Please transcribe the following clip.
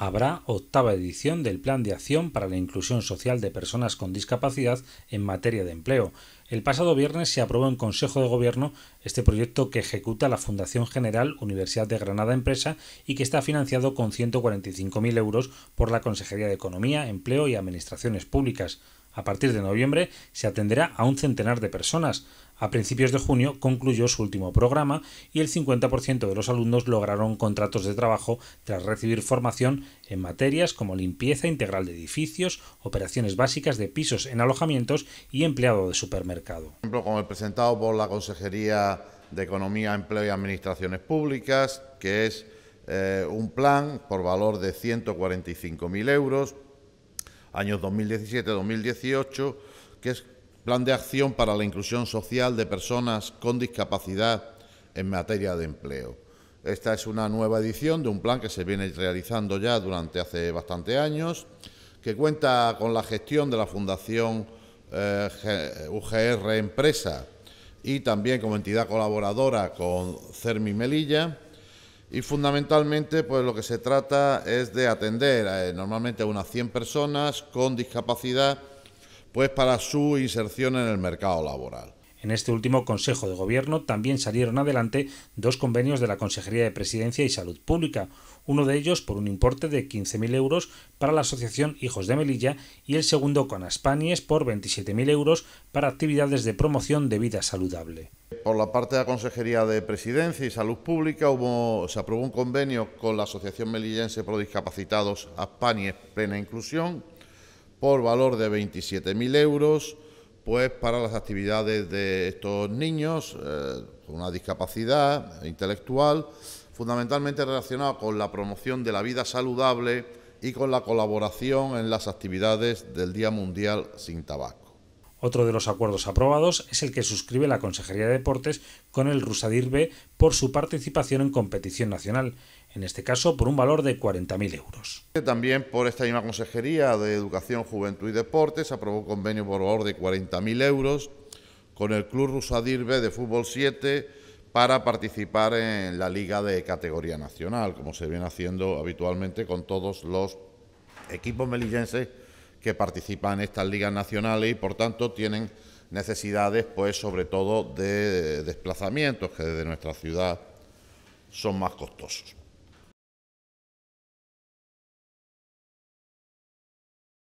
habrá octava edición del Plan de Acción para la Inclusión Social de Personas con Discapacidad en materia de empleo. El pasado viernes se aprobó en Consejo de Gobierno este proyecto que ejecuta la Fundación General Universidad de Granada Empresa y que está financiado con 145.000 euros por la Consejería de Economía, Empleo y Administraciones Públicas. A partir de noviembre se atenderá a un centenar de personas. A principios de junio concluyó su último programa y el 50% de los alumnos lograron contratos de trabajo tras recibir formación en materias como limpieza integral de edificios, operaciones básicas de pisos en alojamientos y empleado de supermercado. ejemplo, como el presentado por la Consejería de Economía, Empleo y Administraciones Públicas, que es eh, un plan por valor de 145.000 euros años 2017-2018, que es Plan de Acción para la Inclusión Social de Personas con Discapacidad en materia de empleo. Esta es una nueva edición de un plan que se viene realizando ya durante hace bastantes años, que cuenta con la gestión de la Fundación eh, UGR Empresa y también como entidad colaboradora con CERMI Melilla y fundamentalmente, pues lo que se trata es de atender eh, normalmente a unas 100 personas con discapacidad, pues para su inserción en el mercado laboral. En este último Consejo de Gobierno también salieron adelante dos convenios de la Consejería de Presidencia y Salud Pública, uno de ellos por un importe de 15.000 euros para la Asociación Hijos de Melilla y el segundo con Aspanies por 27.000 euros para actividades de promoción de vida saludable. Por la parte de la Consejería de Presidencia y Salud Pública se aprobó un convenio con la Asociación Melillense Pro Discapacitados Aspanies Plena Inclusión por valor de 27.000 euros pues, para las actividades de estos niños eh, con una discapacidad intelectual, fundamentalmente relacionada con la promoción de la vida saludable y con la colaboración en las actividades del Día Mundial sin Tabaco. Otro de los acuerdos aprobados es el que suscribe la Consejería de Deportes con el Rusadirbe por su participación en competición nacional en este caso por un valor de 40.000 euros. También por esta misma Consejería de Educación, Juventud y Deportes aprobó un convenio por valor de 40.000 euros con el Club Rusadirbe de Fútbol 7 para participar en la liga de categoría nacional, como se viene haciendo habitualmente con todos los equipos melillenses que participan en estas ligas nacionales y por tanto tienen necesidades pues sobre todo de desplazamientos que desde nuestra ciudad son más costosos.